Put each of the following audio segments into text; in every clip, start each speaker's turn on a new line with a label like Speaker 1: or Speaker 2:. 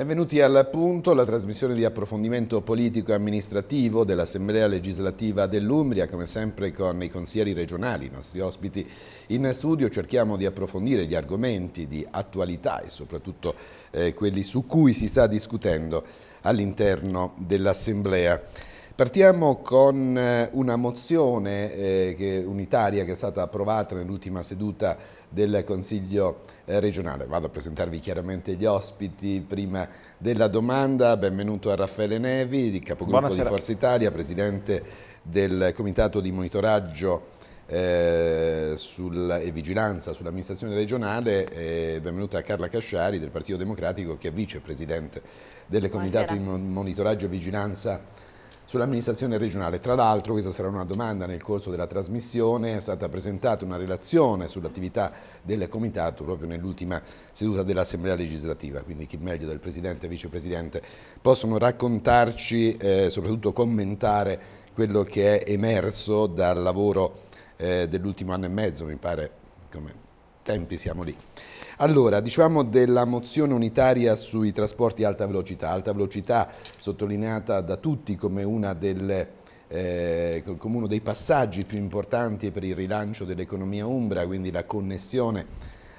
Speaker 1: Benvenuti al punto, la trasmissione di approfondimento politico e amministrativo dell'Assemblea legislativa dell'Umbria, come sempre con i consiglieri regionali, i nostri ospiti in studio, cerchiamo di approfondire gli argomenti di attualità e soprattutto eh, quelli su cui si sta discutendo all'interno dell'Assemblea. Partiamo con eh, una mozione eh, che, unitaria che è stata approvata nell'ultima seduta del Consiglio eh, regionale. Vado a presentarvi chiaramente gli ospiti prima della domanda. Benvenuto a Raffaele Nevi, capogruppo Buonasera. di Forza Italia, presidente del Comitato di Monitoraggio eh, sul, e vigilanza sull'amministrazione regionale, eh, benvenuta a Carla Casciari del Partito Democratico che è vicepresidente del Comitato di Monitoraggio e Vigilanza sull'amministrazione regionale. Tra l'altro, questa sarà una domanda nel corso della trasmissione, è stata presentata una relazione sull'attività del Comitato proprio nell'ultima seduta dell'Assemblea legislativa, quindi chi meglio del Presidente e Vicepresidente possono raccontarci, eh, soprattutto commentare quello che è emerso dal lavoro eh, dell'ultimo anno e mezzo, mi pare, come tempi siamo lì. Allora, diciamo della mozione unitaria sui trasporti alta velocità, alta velocità sottolineata da tutti come una delle eh, come uno dei passaggi più importanti per il rilancio dell'economia umbra, quindi la connessione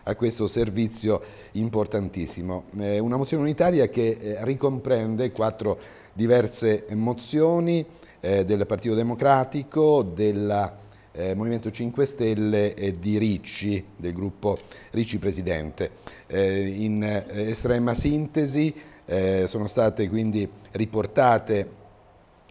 Speaker 1: a questo servizio importantissimo. Eh, una mozione unitaria che eh, ricomprende quattro diverse mozioni eh, del Partito Democratico, della eh, Movimento 5 Stelle e di Ricci, del gruppo Ricci Presidente. Eh, in eh, estrema sintesi eh, sono state quindi riportate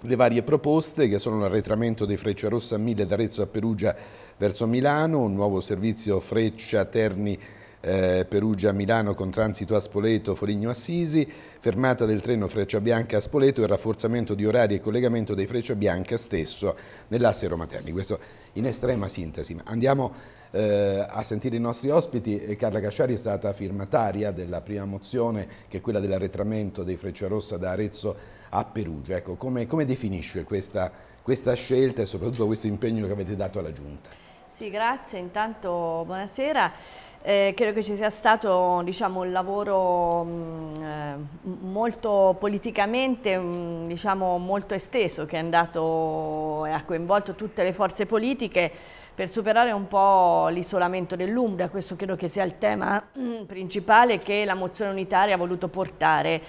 Speaker 1: le varie proposte che sono l'arretramento dei Freccia Rossa 1000 da Arezzo a Perugia verso Milano, un nuovo servizio Freccia Terni eh, Perugia-Milano con transito a Spoleto, Foligno-Assisi, fermata del treno Freccia Bianca a Spoleto e rafforzamento di orari e collegamento dei Freccia Bianca stesso nell'asse Roma-Terni. Questo in estrema sintesi. Andiamo eh, a sentire i nostri ospiti. Carla Casciari è stata firmataria della prima mozione che è quella dell'arretramento dei Frecciarossa da Arezzo a Perugia. Ecco, come, come definisce questa, questa scelta e soprattutto questo impegno che avete dato alla Giunta?
Speaker 2: Sì, grazie. Intanto buonasera. Eh, credo che ci sia stato diciamo, un lavoro mh, mm, eh, molto politicamente mh, mm, diciamo, molto esteso che è andato e ha coinvolto tutte le forze politiche per superare un po' l'isolamento dell'Umbria, questo credo che sia il tema mh, mm, principale che la mozione unitaria ha voluto portare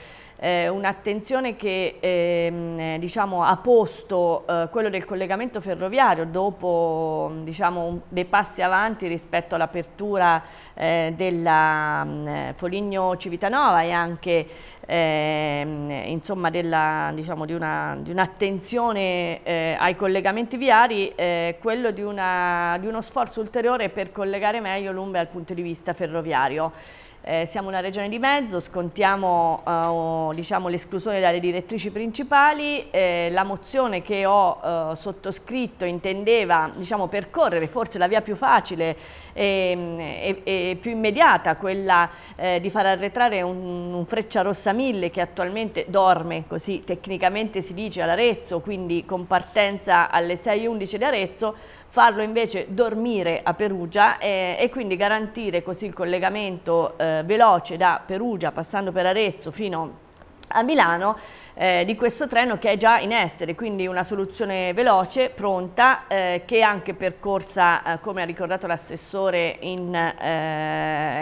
Speaker 2: eh, un'attenzione che ehm, diciamo, ha posto eh, quello del collegamento ferroviario dopo diciamo, dei passi avanti rispetto all'apertura eh, della mh, mm, Foligno Civitanova e anche ehm, insomma, della, diciamo, di un'attenzione un eh, ai collegamenti viari, eh, quello di, una, di uno sforzo ulteriore per collegare meglio l'Umbria dal punto di vista ferroviario. Eh, siamo una regione di mezzo, scontiamo eh, diciamo, l'esclusione dalle direttrici principali, eh, la mozione che ho eh, sottoscritto intendeva diciamo, percorrere forse la via più facile e, ehm, e, e più immediata, quella eh, di far arretrare un, un Freccia Rossa 1000 che attualmente dorme, così tecnicamente si dice, all'Arezzo, quindi con partenza alle 6.11 di Arezzo, farlo invece dormire a Perugia eh, e quindi garantire così il collegamento eh, veloce da Perugia passando per Arezzo fino a a Milano eh, di questo treno che è già in essere, quindi una soluzione veloce, pronta, eh, che anche percorsa, eh, come ha ricordato l'assessore, eh,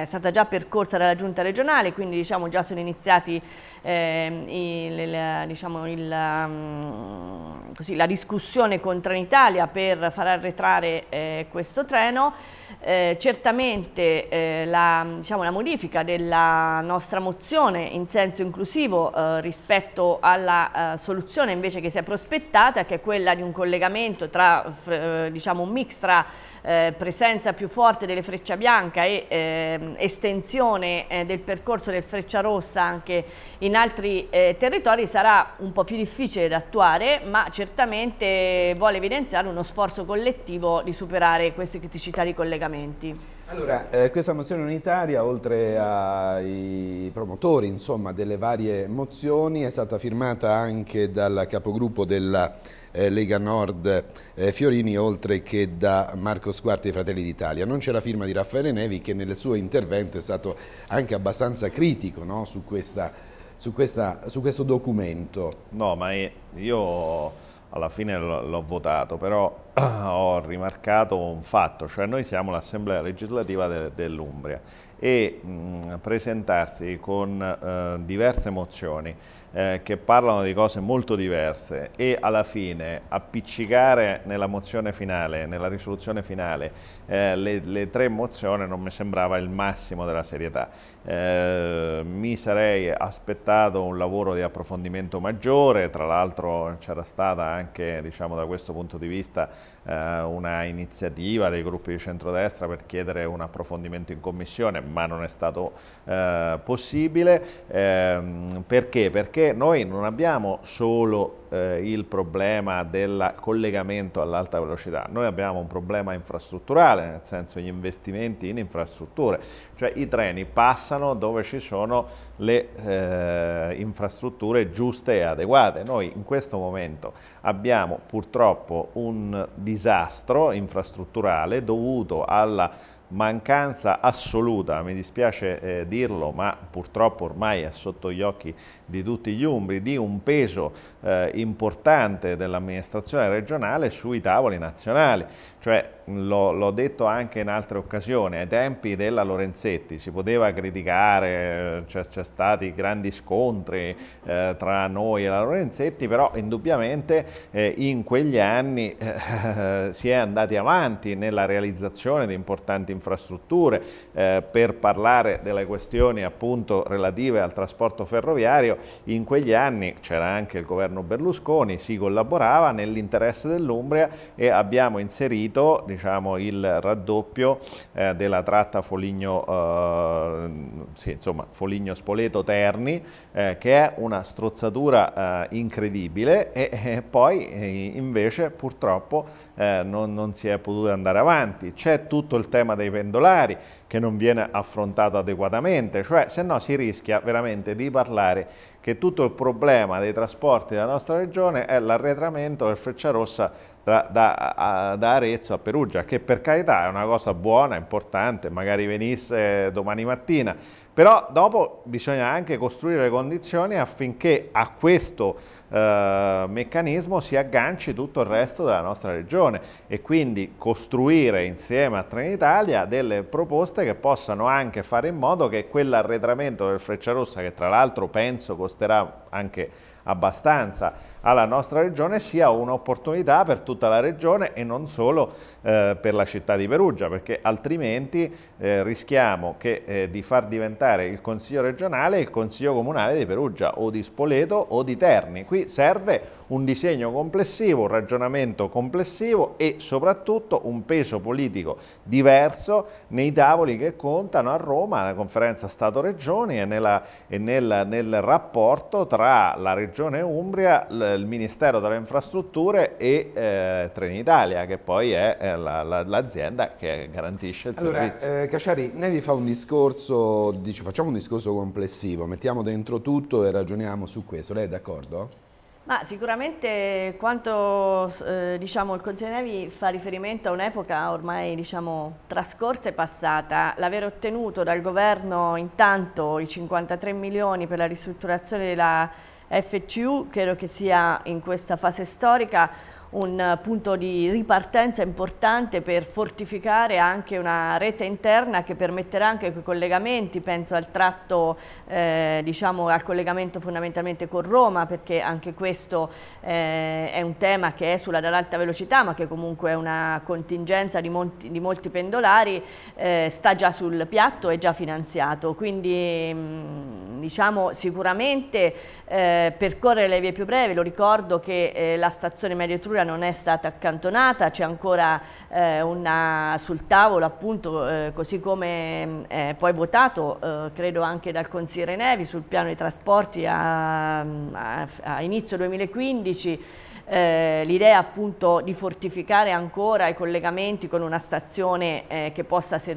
Speaker 2: è stata già percorsa dalla giunta regionale, quindi diciamo già sono iniziati il, ehm, il, diciamo, il, ehm, così, la discussione con Trenitalia per far arretrare eh, questo treno. Eh, certamente eh, la, diciamo, la, modifica della nostra mozione in senso inclusivo eh, rispetto alla eh, soluzione invece che si è prospettata che è quella di un collegamento tra eh, diciamo, un mix tra eh, presenza più forte delle freccia bianca e ehm, estensione del percorso del freccia rossa anche in altri territori sarà un po' più difficile da attuare ma certamente vuole evidenziare uno sforzo collettivo di superare queste criticità di collegamento emendamenti? Allora,
Speaker 1: eh, questa mozione unitaria, oltre ai promotori insomma, delle varie mozioni, è stata firmata anche dal capogruppo della eh, Lega Nord eh, Fiorini, oltre che da Marco Squarti e Fratelli d'Italia. Non c'è la firma di Raffaele Nevi che nel suo intervento è stato anche abbastanza critico no, su, questa, su, questa, su questo documento.
Speaker 3: No, ma io alla fine l'ho votato, però Ah, ho rimarcato un fatto, cioè noi siamo l'Assemblea legislativa de, dell'Umbria e mh, mm, presentarsi con eh, diverse mozioni eh, che parlano di cose molto diverse e alla fine appiccicare nella mozione finale, nella risoluzione finale, eh, le, le, tre mozioni non mi sembrava il massimo della serietà. Eh, mi sarei aspettato un lavoro di approfondimento maggiore, tra l'altro c'era stata anche diciamo, da questo punto di vista eh, una iniziativa dei gruppi di centrodestra per chiedere un approfondimento in commissione, ma non è stato eh, possibile. Eh, perché? Perché noi non abbiamo solo eh, il problema del collegamento all'alta velocità, noi abbiamo un problema infrastrutturale, nel senso gli investimenti in infrastrutture, cioè i treni passano dove ci sono le eh, infrastrutture giuste e adeguate. Noi in questo momento abbiamo purtroppo un disastro infrastrutturale dovuto alla mancanza assoluta, mi dispiace eh, dirlo, ma purtroppo ormai è sotto gli occhi di tutti gli umbri, di un peso eh, importante dell'amministrazione regionale sui tavoli nazionali. Cioè, l'ho detto anche in altre occasioni, ai tempi della Lorenzetti si poteva criticare, eh, c'è stati grandi scontri eh, tra noi e la Lorenzetti, però indubbiamente eh, in quegli anni eh, si è andati avanti nella realizzazione di importanti infrastrutture, eh, per parlare delle questioni appunto relative al trasporto ferroviario, in quegli anni c'era anche il governo Berlusconi, si collaborava nell'interesse dell'Umbria e abbiamo inserito diciamo, il raddoppio eh, della tratta Foligno, eh, sì, Foligno Spoleto Terni, eh, che è una strozzatura eh, incredibile e, e poi eh, invece purtroppo non, non si è potuto andare avanti. C'è tutto il tema dei dei pendolari che non viene affrontato adeguatamente, cioè se no si rischia veramente di parlare che tutto il problema dei trasporti della nostra regione è l'arretramento del Frecciarossa da, da, da, Arezzo a Perugia, che per carità è una cosa buona, importante, magari venisse domani mattina, però dopo bisogna anche costruire le condizioni affinché a questo eh, meccanismo si agganci tutto il resto della nostra regione e quindi costruire insieme a Trenitalia delle proposte che possano anche fare in modo che quell'arretramento del Frecciarossa, che tra l'altro penso costerà anche abbastanza, alla nostra regione sia un'opportunità per tutta la regione e non solo eh, per la città di Perugia, perché altrimenti eh, rischiamo che, eh, di far diventare il Consiglio regionale il Consiglio comunale di Perugia o di Spoleto o di Terni. Qui serve un disegno complessivo, un ragionamento complessivo e soprattutto un peso politico diverso nei tavoli che contano a Roma, alla conferenza Stato-Regioni e, nella, e nel, nel rapporto tra la regione Umbria, il Ministero delle Infrastrutture e eh, Trenitalia, che poi è eh, l'azienda che garantisce il allora, servizio. Eh, Casciari,
Speaker 1: Nevi fa un discorso, dice, facciamo un discorso complessivo, mettiamo dentro tutto e ragioniamo su questo. Lei è d'accordo?
Speaker 2: Ma sicuramente quanto eh, diciamo, il Consiglio Nevi fa riferimento a un'epoca ormai diciamo, trascorsa e passata, l'aver ottenuto dal governo intanto i 53 milioni per la ristrutturazione della FCU credo che sia in questa fase storica un eh, punto di ripartenza importante per fortificare anche una rete interna che permetterà anche quei collegamenti, penso al tratto, eh, diciamo al collegamento fondamentalmente con Roma, perché anche questo eh, è un tema che è sulla dall'alta velocità, ma che comunque è una contingenza di, molti, di molti pendolari, eh, sta già sul piatto, è già finanziato, quindi mm, diciamo sicuramente eh, percorrere le vie più brevi, lo ricordo che eh, la stazione Medio Etruria procura non è stata accantonata, c'è ancora eh, una sul tavolo appunto eh, così come eh, poi votato eh, credo anche dal consigliere Nevi sul piano dei trasporti a, mm, a, a inizio 2015 eh, l'idea appunto di fortificare ancora i collegamenti con una stazione eh,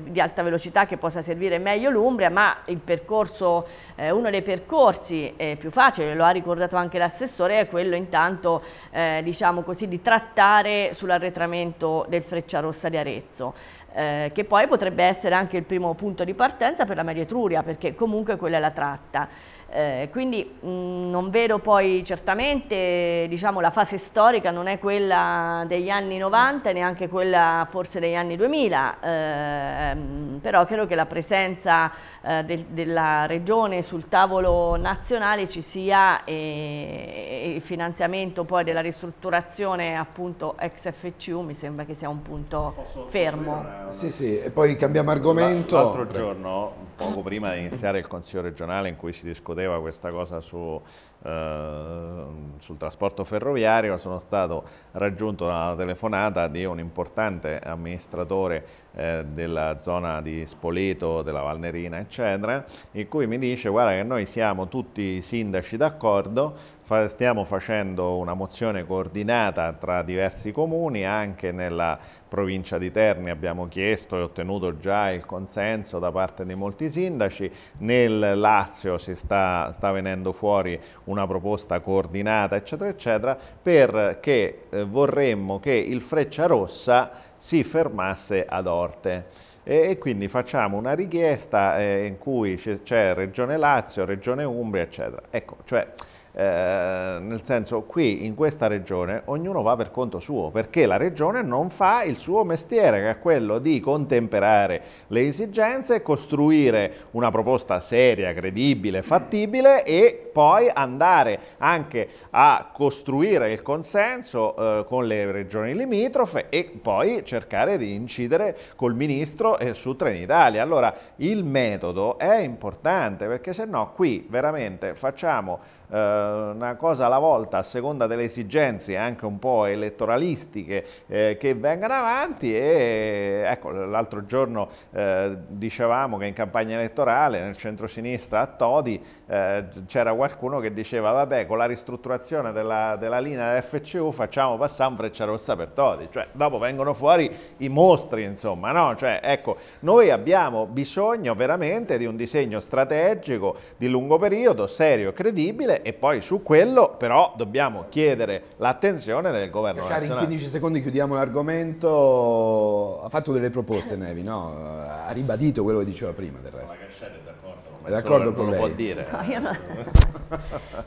Speaker 2: di alta velocità che possa servire meglio l'Umbria, ma percorso, eh, uno dei percorsi eh, più facili, lo ha ricordato anche l'assessore, è quello intanto eh, diciamo così, di trattare sull'arretramento del Frecciarossa di Arezzo. Eh, che poi potrebbe essere anche il primo punto di partenza per la media perché comunque quella è la tratta. Eh, quindi mh, mm, non vedo poi certamente, diciamo, la fase storica non è quella degli anni 90 neanche quella forse degli anni 2000, eh, ehm, però credo che la presenza eh, del, della regione sul tavolo nazionale ci sia e, e, il finanziamento poi della ristrutturazione appunto ex FCU mi sembra che sia un punto Posso fermo. Una, una... Sì,
Speaker 1: sì, e poi cambiamo argomento. L'altro
Speaker 3: giorno poco prima di iniziare il Consiglio regionale in cui si discuteva questa cosa su eh, sul trasporto ferroviario sono stato raggiunto dalla telefonata di un importante amministratore eh, della zona di Spoleto, della Valnerina eccetera in cui mi dice guarda che noi siamo tutti sindaci d'accordo fa, stiamo facendo una mozione coordinata tra diversi comuni anche nella provincia di Terni abbiamo chiesto e ottenuto già il consenso da parte di molti sindaci nel Lazio si sta, sta venendo fuori un una proposta coordinata, eccetera, eccetera, perché eh, vorremmo che il Freccia Rossa si fermasse ad Orte e, quindi facciamo una richiesta eh, in cui c'è Regione Lazio, Regione Umbria, eccetera. Ecco, cioè eh, nel senso qui in questa regione ognuno va per conto suo perché la regione non fa il suo mestiere che è quello di contemperare le esigenze costruire una proposta seria, credibile, fattibile e poi andare anche a costruire il consenso eh, con le regioni limitrofe e poi cercare di incidere col ministro e eh, su Trenitalia. Allora il metodo è importante perché se no qui veramente facciamo eh, una cosa alla volta a seconda delle esigenze anche un po' elettoralistiche eh, che vengano avanti e ecco, l'altro giorno eh, dicevamo che in campagna elettorale nel centro-sinistra a Todi c'era qualcuno che diceva vabbè con la ristrutturazione della, della linea FCU facciamo passare un freccia rossa per Todi, cioè dopo vengono fuori i mostri insomma, no? Cioè, ecco, noi abbiamo bisogno veramente di un disegno strategico di lungo periodo, serio e credibile e poi su quello però dobbiamo chiedere l'attenzione del governo Cacciari, nazionale. in
Speaker 1: 15 secondi chiudiamo l'argomento, ha fatto delle proposte Nevi, no? ha ribadito quello che diceva prima del resto. Ma è d'accordo con lei? Può dire. No, non...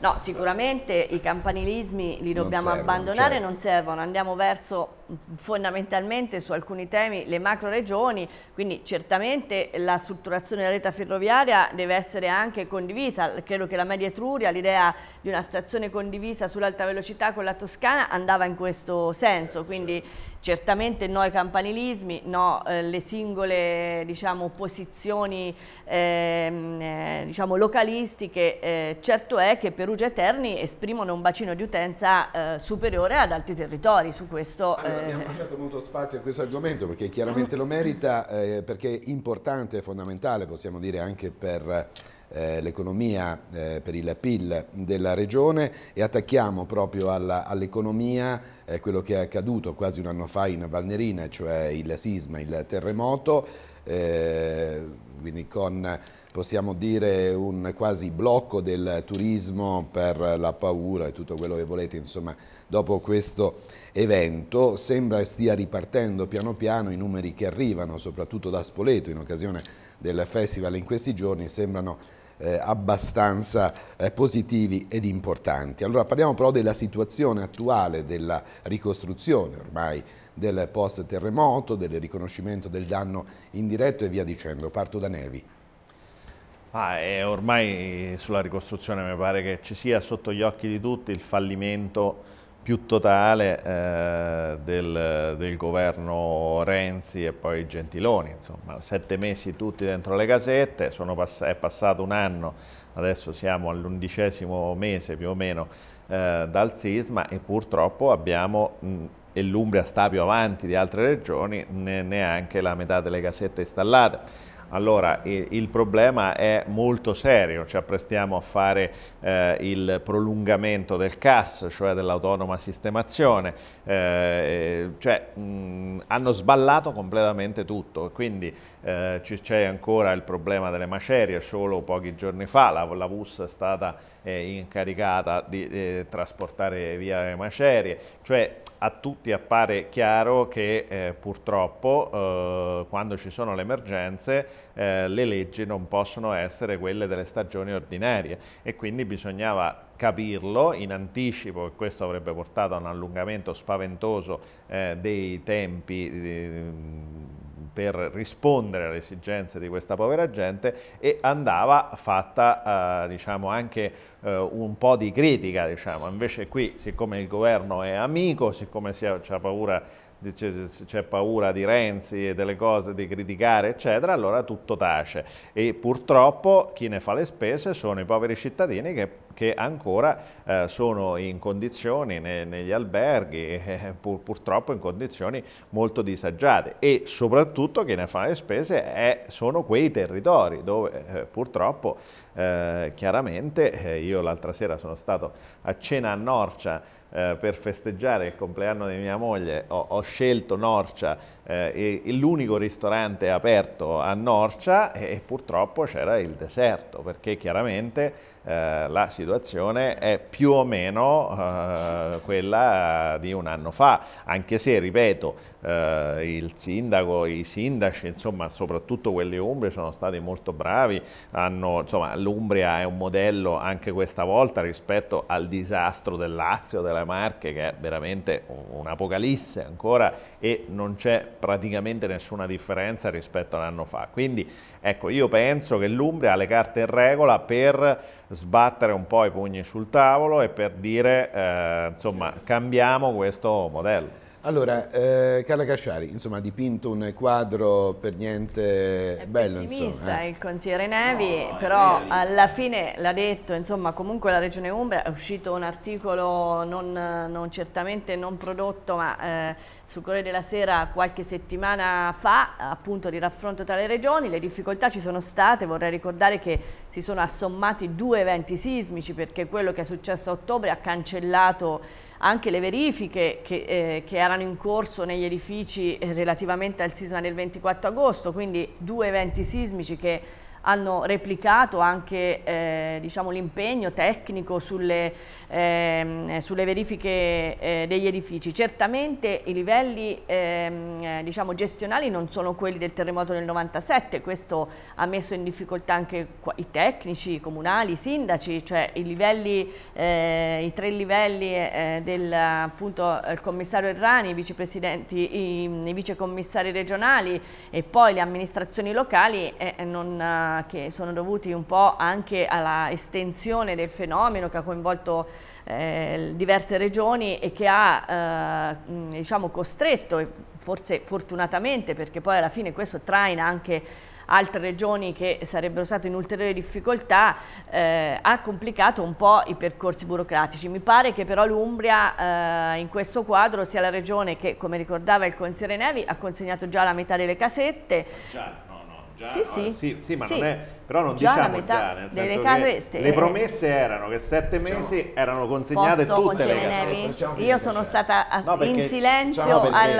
Speaker 2: no, sicuramente i campanilismi li dobbiamo non servono, abbandonare, certo. non servono, andiamo verso fondamentalmente su alcuni temi le macro regioni, quindi certamente la strutturazione della rete ferroviaria deve essere anche condivisa, credo che la media Etruria, l'idea di una stazione condivisa sull'alta velocità con la Toscana andava in questo senso, quindi certamente no ai campanilismi, no alle eh, singole diciamo, posizioni ehm, eh, diciamo, localistiche, eh, certo è che Perugia e Terni esprimono un bacino di utenza eh, superiore ad altri territori, su questo... Allora, eh, abbiamo eh. lasciato
Speaker 1: molto spazio a questo argomento perché chiaramente lo merita, eh, perché è importante, e fondamentale, possiamo dire anche per eh, l'economia, eh, per il PIL della regione e attacchiamo proprio all'economia all eh, quello che è accaduto quasi un anno fa in Valnerina, cioè il sisma, il terremoto, quindi con possiamo dire un quasi blocco del turismo per la paura e tutto quello che volete, insomma, dopo questo evento sembra stia ripartendo piano piano i numeri che arrivano, soprattutto da Spoleto in occasione del festival in questi giorni, sembrano eh, abbastanza eh, positivi ed importanti. Allora parliamo però della situazione attuale della ricostruzione ormai del post terremoto, del riconoscimento del danno indiretto e via dicendo. Parto da Nevi.
Speaker 3: Ah, ormai sulla ricostruzione mi pare che ci sia sotto gli occhi di tutti il fallimento più totale eh, del, del, governo Renzi e poi Gentiloni, insomma sette mesi tutti dentro le casette, pass è passato un anno, adesso siamo all'undicesimo mese più o meno eh, dal sisma e purtroppo abbiamo, mh, e l'Umbria sta più avanti di altre regioni, ne neanche la metà delle casette installate allora il problema è molto serio, ci apprestiamo a fare eh, il prolungamento del CAS, cioè dell'autonoma sistemazione, eh, eh, cioè mh, hanno sballato completamente tutto, quindi eh, c'è ancora il problema delle macerie, solo pochi giorni fa la, la VUS è stata eh, incaricata di eh, trasportare via le macerie, cioè a tutti appare chiaro che eh, purtroppo eh, quando ci sono le emergenze eh, le leggi non possono essere quelle delle stagioni ordinarie e quindi bisognava capirlo in anticipo che questo avrebbe portato a un allungamento spaventoso eh, dei tempi eh, per rispondere alle esigenze di questa povera gente e andava fatta eh, diciamo anche eh, un po' di critica diciamo. invece qui siccome il governo è amico siccome c'è paura c'è paura di Renzi e delle cose, di criticare, eccetera, allora tutto tace. E purtroppo chi ne fa le spese sono i poveri cittadini che, che ancora eh, sono in condizioni ne, negli alberghi, eh, pur, purtroppo in condizioni molto disagiate. E soprattutto chi ne fa le spese è, sono quei territori dove eh, purtroppo eh, chiaramente, eh, io l'altra sera sono stato a cena a Norcia, eh, per festeggiare il compleanno di mia moglie ho, ho scelto Norcia eh, l'unico ristorante aperto a Norcia e, purtroppo c'era il deserto perché chiaramente eh, la situazione è più o meno eh, quella di un anno fa anche se ripeto eh, il sindaco i sindaci insomma soprattutto quelli umbri sono stati molto bravi l'Umbria è un modello anche questa volta rispetto al disastro del Lazio delle Marche che è veramente un'apocalisse ancora e non c'è praticamente nessuna differenza rispetto all'anno fa. Quindi ecco, io penso che l'Umbria ha le carte in regola per sbattere un po' i pugni sul tavolo e per dire, eh, insomma, cambiamo questo modello. Allora,
Speaker 1: eh, Carla Casciari, insomma, ha dipinto un quadro per niente è bello. Pessimista eh. il
Speaker 2: consigliere Nevi, no, però alla fine l'ha detto, insomma, comunque la Regione Umbria è uscito un articolo non, non certamente non prodotto, ma eh, sul Corriere della Sera qualche settimana fa, appunto di raffronto tra le regioni, le difficoltà ci sono state, vorrei ricordare che si sono assommati due eventi sismici perché quello che è successo a ottobre ha cancellato anche le verifiche che, eh, che, erano in corso negli edifici eh, relativamente al sisma del 24 agosto, quindi due eventi sismici che hanno replicato anche eh, diciamo, l'impegno tecnico sulle, ehm, sulle verifiche eh, degli edifici. Certamente i livelli ehm, diciamo, gestionali non sono quelli del terremoto del 97, questo ha messo in difficoltà anche i tecnici, i comunali, i sindaci, cioè i, livelli, eh, i tre livelli eh, del appunto, commissario Errani, i vicepresidenti, i, i vicecommissari regionali e poi le amministrazioni locali eh, non che sono dovuti un po' anche alla estensione del fenomeno che ha coinvolto eh, diverse regioni e che ha eh, diciamo costretto, forse fortunatamente perché poi alla fine questo traina anche altre regioni che sarebbero state in ulteriore difficoltà eh, ha complicato un po' i percorsi burocratici. Mi pare che però l'Umbria eh, in questo quadro sia la regione che, come ricordava il consigliere Nevi, ha consegnato già la metà delle casette. Già Già, sì, sì. sì, sì ma sì. Non è,
Speaker 3: però non già diciamo metà già, delle casette, le promesse erano che sette diciamo, mesi diciamo,
Speaker 2: erano consegnate tutte le casette. Io sono cioè. stata a, ah, no, in silenzio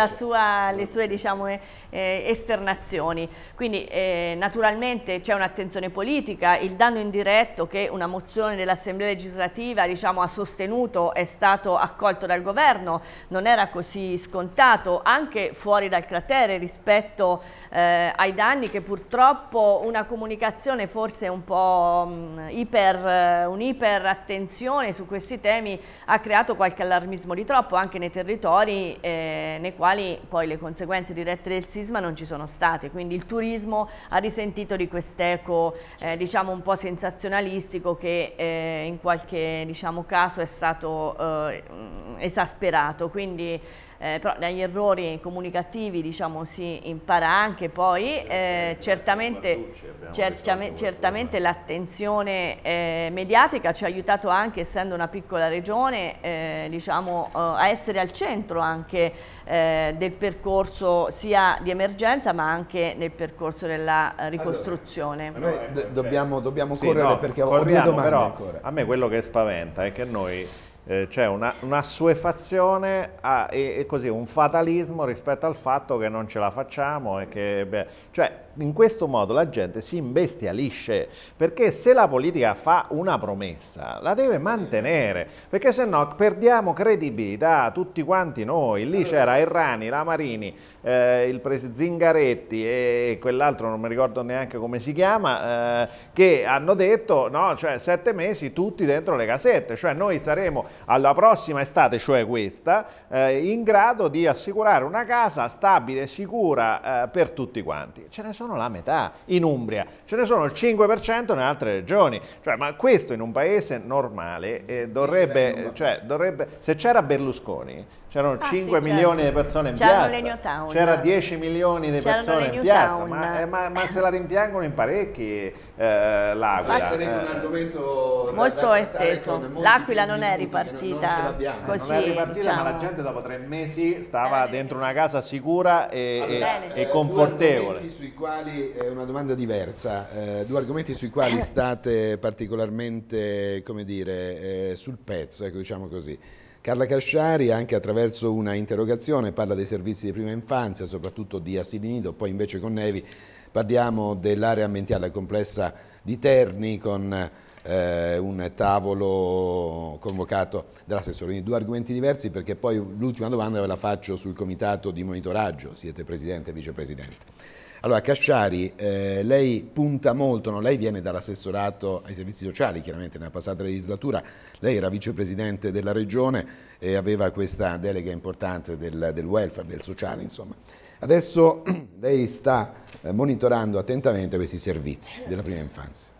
Speaker 2: sua, alle sue diciamo, eh, eh, esternazioni, quindi eh, naturalmente c'è un'attenzione politica, il danno indiretto che una mozione dell'Assemblea legislativa diciamo, ha sostenuto è stato accolto dal governo, non era così scontato, anche fuori dal cratere rispetto eh, ai danni che purtroppo purtroppo una comunicazione forse un po' mm, iper, eh, un'iperattenzione su questi temi ha creato qualche allarmismo di troppo anche nei territori eh, nei quali poi le conseguenze dirette del sisma non ci sono state, quindi il turismo ha risentito di quest'eco eh, diciamo un po' sensazionalistico che eh, in qualche diciamo, caso è stato eh, mm, esasperato, quindi eh, però dagli errori comunicativi diciamo, si impara anche poi, eh, certamente, certamente, certamente l'attenzione eh, mediatica ci ha aiutato anche, essendo una piccola regione, eh, diciamo, eh, a essere al centro anche eh, del percorso sia di emergenza ma anche nel percorso della ricostruzione. Allora, noi
Speaker 3: do dobbiamo, dobbiamo sì, correre no, perché ho due domande però, A me quello che spaventa è che noi eh, c'è cioè una, una suefazione a, e, e, così un fatalismo rispetto al fatto che non ce la facciamo e che beh, cioè in questo modo la gente si imbestialisce perché se la politica fa una promessa la deve mantenere perché se no perdiamo credibilità tutti quanti noi lì c'era Errani, Lamarini, eh, il pres- Zingaretti e quell'altro non mi ricordo neanche come si chiama eh, che hanno detto no cioè sette mesi tutti dentro le casette cioè noi saremo alla prossima estate cioè questa eh, in grado di assicurare una casa stabile e sicura eh, per tutti quanti ce ne sono sono la metà in Umbria, ce ne sono il 5% in altre regioni, cioè, ma questo in un paese normale eh, dovrebbe, cioè, dovrebbe, se c'era Berlusconi c'erano ah, 5 sì, certo. milioni di persone in piazza, c'era 10 milioni di persone in piazza, ma, eh, ma, ma, se la rimpiangono in parecchi eh, l'Aquila. sarebbe un eh. argomento
Speaker 2: molto esteso, l'Aquila non è ripartita non, così. Non è ripartita diciamo... ma la diciamo. gente
Speaker 3: dopo tre mesi stava eh. dentro una casa sicura e, allora, e, eh, e confortevole. Quali, è una domanda diversa,
Speaker 1: eh, due argomenti sui quali state particolarmente, come dire, sul pezzo, ecco diciamo così. Carla Casciari anche attraverso una interrogazione parla dei servizi di prima infanzia, soprattutto di asili nido, poi invece con Nevi parliamo dell'area ambientale complessa di Terni con eh, un tavolo convocato dall'assessore, quindi due argomenti diversi perché poi l'ultima domanda ve la faccio sul comitato di monitoraggio, siete presidente e vicepresidente. Allora, Casciari, eh, lei punta molto, no? lei viene dall'assessorato ai servizi sociali, chiaramente nella passata legislatura, lei era vicepresidente della regione e aveva questa delega importante del, del welfare, del sociale, insomma. Adesso lei sta eh, monitorando attentamente questi servizi della prima infanzia.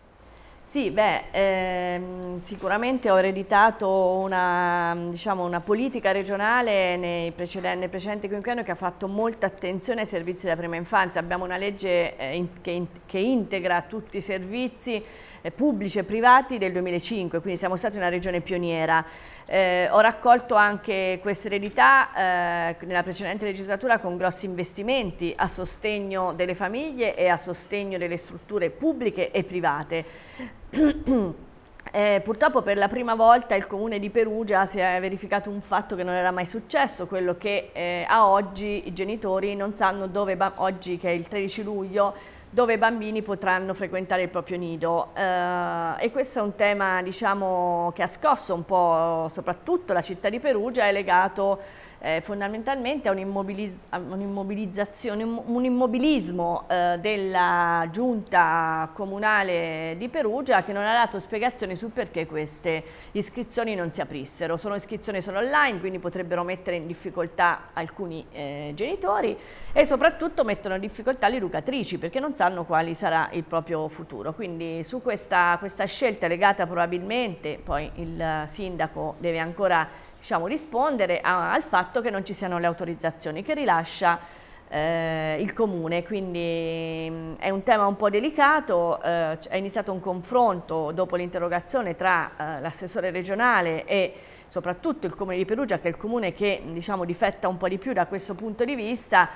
Speaker 2: Sì, beh, ehm, sicuramente ho ereditato una, diciamo, una politica regionale nel precedente, precedente quinquennio che ha fatto molta attenzione ai servizi della prima infanzia. Abbiamo una legge eh, in, che, in, che integra tutti i servizi eh, pubblici e privati del 2005, quindi siamo stati una regione pioniera. Eh, ho raccolto anche questa eredità eh, nella precedente legislatura con grossi investimenti a sostegno delle famiglie e a sostegno delle strutture pubbliche e private. Eh, purtroppo per la prima volta il comune di Perugia si è verificato un fatto che non era mai successo, quello che eh, a oggi i genitori non sanno dove, oggi che è il 13 luglio, dove i bambini potranno frequentare il proprio nido. Eh, e questo è un tema diciamo, che ha scosso un po' soprattutto la città di Perugia, è legato eh, fondamentalmente a un, un immobilismo eh, della giunta comunale di Perugia che non ha dato spiegazioni su perché queste iscrizioni non si aprissero. Sono iscrizioni solo online, quindi potrebbero mettere in difficoltà alcuni eh, genitori e soprattutto mettono in difficoltà le educatrici perché non sanno quali sarà il proprio futuro. Quindi su questa, questa scelta legata probabilmente, poi il sindaco deve ancora diciamo, rispondere a, al fatto che non ci siano le autorizzazioni che rilascia eh, il comune, quindi mh, mm, è un tema un po' delicato, eh, è iniziato un confronto dopo l'interrogazione tra eh, l'assessore regionale e soprattutto il comune di Perugia, che è il comune che diciamo, difetta un po' di più da questo punto di vista,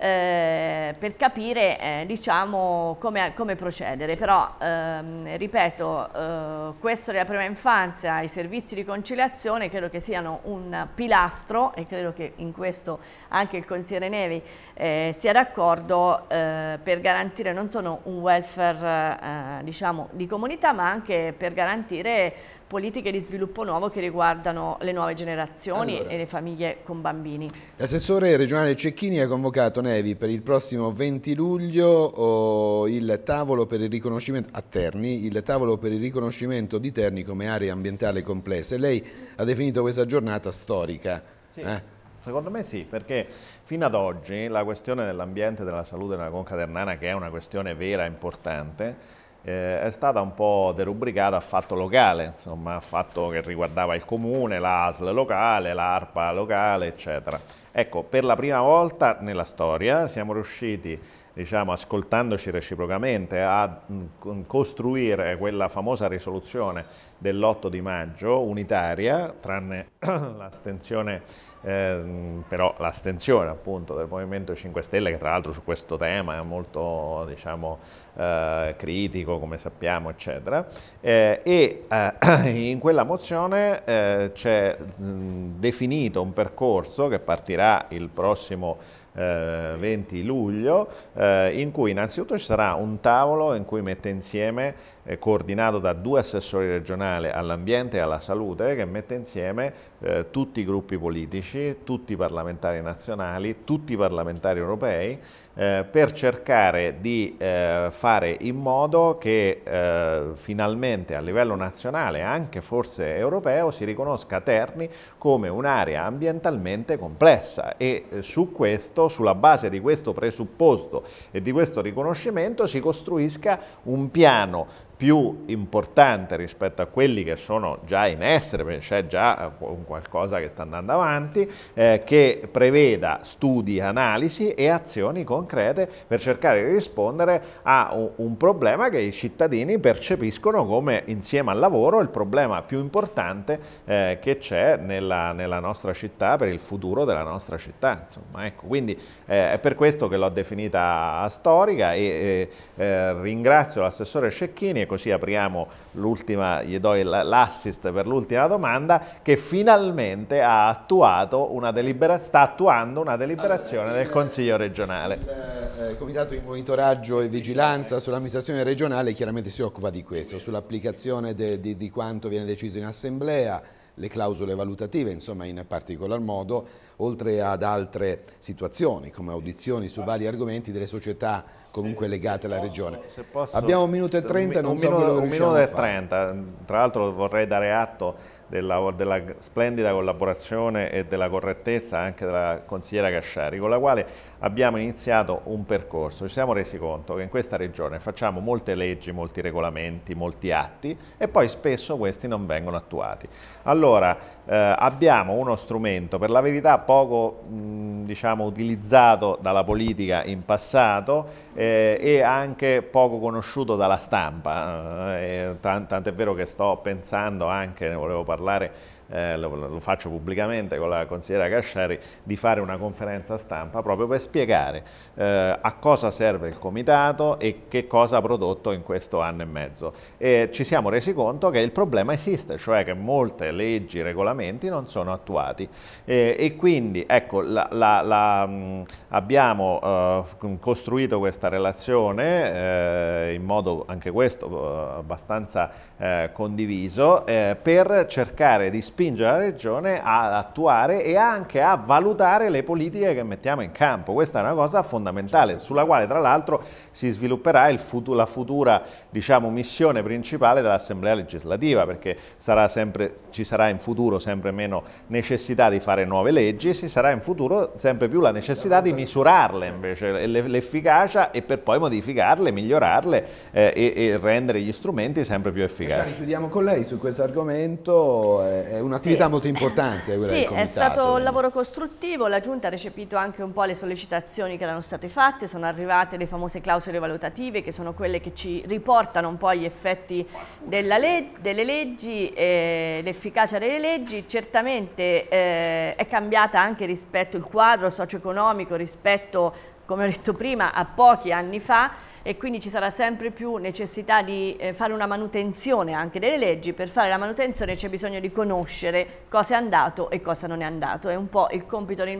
Speaker 2: eh, per capire eh, diciamo, come, come, procedere. Però, ehm, ripeto, eh, questo della prima infanzia, i servizi di conciliazione credo che siano un pilastro e credo che in questo anche il consigliere Nevi eh, sia d'accordo eh, per garantire non solo un welfare diciamo, di comunità ma anche per garantire politiche di sviluppo nuovo che riguardano le nuove generazioni allora. e le famiglie con bambini.
Speaker 1: L'assessore regionale Cecchini ha convocato Nevi per il prossimo 20 luglio il tavolo per il riconoscimento a Terni, il tavolo per il riconoscimento di Terni come area ambientale complessa. E lei ha definito questa giornata storica. Sì. Eh?
Speaker 3: Secondo me sì, perché fino ad oggi la questione dell'ambiente, e della salute della conca ternana, che è una questione vera e importante, eh, è stata un po' derubricata a fatto locale, insomma, a fatto che riguardava il comune, l'ASL locale, l'ARPA locale, eccetera. Ecco, per la prima volta nella storia siamo riusciti, diciamo, ascoltandoci reciprocamente, a mm, costruire quella famosa risoluzione dell'8 di maggio, unitaria, tranne l'astensione, eh, però l'astensione appunto del Movimento 5 Stelle, che tra l'altro su questo tema è molto, diciamo, eh, critico, come sappiamo, eccetera. Eh, e eh, in quella mozione eh, c'è mm, definito un percorso che partirà avverrà il prossimo 20 eh, luglio, eh, in cui innanzitutto ci sarà un tavolo in cui mette insieme coordinato da due assessori regionali all'ambiente e alla salute che mette insieme eh, tutti i gruppi politici, tutti i parlamentari nazionali, tutti i parlamentari europei eh, per cercare di eh, fare in modo che eh, finalmente a livello nazionale, anche forse europeo, si riconosca Terni come un'area ambientalmente complessa e eh, su questo, sulla base di questo presupposto e di questo riconoscimento si costruisca un piano più importante rispetto a quelli che sono già in essere, perché c'è già eh, qualcosa che sta andando avanti, eh, che preveda studi, analisi e azioni concrete per cercare di rispondere a un, un problema che i cittadini percepiscono come insieme al lavoro il problema più importante eh, che c'è nella, nella, nostra città per il futuro della nostra città. Insomma, ecco, quindi eh, è per questo che l'ho definita storica e eh, ringrazio l'assessore Cecchini così apriamo l'ultima, gli do l'assist per l'ultima domanda, che finalmente ha attuato una delibera, sta attuando una deliberazione allora, il, del Consiglio regionale. Il, il, eh, il Comitato di monitoraggio e vigilanza sull'amministrazione regionale
Speaker 1: chiaramente si occupa di questo, sull'applicazione di quanto viene deciso in assemblea, le clausole valutative, insomma in particolar modo, oltre ad altre situazioni come audizioni su vari argomenti delle società comunque se, legate se alla posso, regione.
Speaker 3: Posso, Abbiamo un minuto e trenta, non un so minuto, quello che Un minuto e trenta, tra l'altro vorrei dare atto della, della, splendida collaborazione e della correttezza anche della consigliera Casciari, con la quale abbiamo iniziato un percorso. Ci siamo resi conto che in questa regione facciamo molte leggi, molti regolamenti, molti atti e poi spesso questi non vengono attuati. Allora, eh, abbiamo uno strumento per la verità poco mh, diciamo, utilizzato dalla politica in passato eh, e anche poco conosciuto dalla stampa, eh, eh tant'è vero che sto pensando anche, ne volevo parlare, eh, lo, lo, faccio pubblicamente con la consigliera Casciari, di fare una conferenza stampa proprio per spiegare eh, a cosa serve il comitato e che cosa ha prodotto in questo anno e mezzo. E ci siamo resi conto che il problema esiste, cioè che molte leggi, regolamenti non sono attuati e, e quindi ecco, la, la, la, abbiamo eh, costruito questa relazione eh, in modo anche questo eh, abbastanza eh, condiviso per cercare di spiegare spinge la Regione ad attuare e anche a valutare le politiche che mettiamo in campo. Questa è una cosa fondamentale sulla quale tra l'altro si svilupperà futu la futura diciamo, missione principale dell'Assemblea legislativa perché sarà sempre, ci sarà in futuro sempre meno necessità di fare nuove leggi, ci sarà in futuro sempre più la necessità di misurarle invece, l'efficacia e per poi modificarle, migliorarle eh, e, e, rendere gli strumenti sempre più efficaci.
Speaker 1: Chiudiamo con lei su questo argomento, è un un'attività sì. molto importante quella sì, del comitato. è stato un lavoro
Speaker 2: costruttivo, la Giunta ha recepito anche un po' le sollecitazioni che erano state fatte, sono arrivate le famose clausole valutative che sono quelle che ci riportano un po' gli effetti leg delle leggi, eh, l'efficacia delle leggi, certamente eh, è cambiata anche rispetto al quadro socio-economico, rispetto, come ho detto prima, a pochi anni fa, e quindi ci sarà sempre più necessità di eh, fare una manutenzione anche delle leggi, per fare la manutenzione c'è bisogno di conoscere cosa è andato e cosa non è andato, è un po' il compito del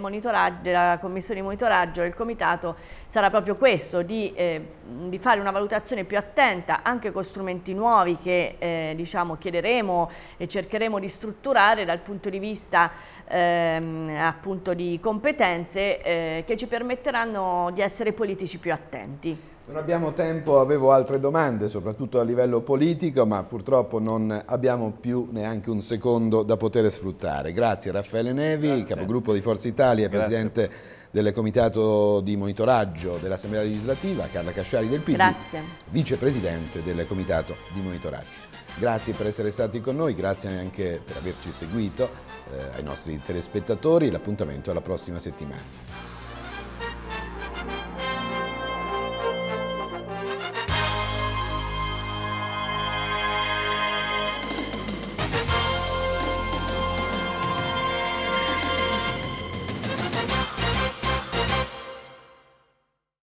Speaker 2: della commissione di monitoraggio, del comitato, sarà proprio questo, di, eh, di, fare una valutazione più attenta anche con strumenti nuovi che eh, diciamo, chiederemo e cercheremo di strutturare dal punto di vista ehm, appunto di competenze eh, che ci permetteranno di essere politici più attenti.
Speaker 1: Non abbiamo tempo, avevo altre domande, soprattutto a livello politico, ma purtroppo non abbiamo più neanche un secondo da poter sfruttare. Grazie Raffaele Nevi, Grazie. capogruppo di Forza Italia e presidente del comitato di monitoraggio dell'Assemblea legislativa, Carla Casciari del PD, Grazie. vicepresidente del comitato di monitoraggio. Grazie per essere stati con noi, grazie anche per averci seguito, eh, ai nostri telespettatori, l'appuntamento alla prossima settimana.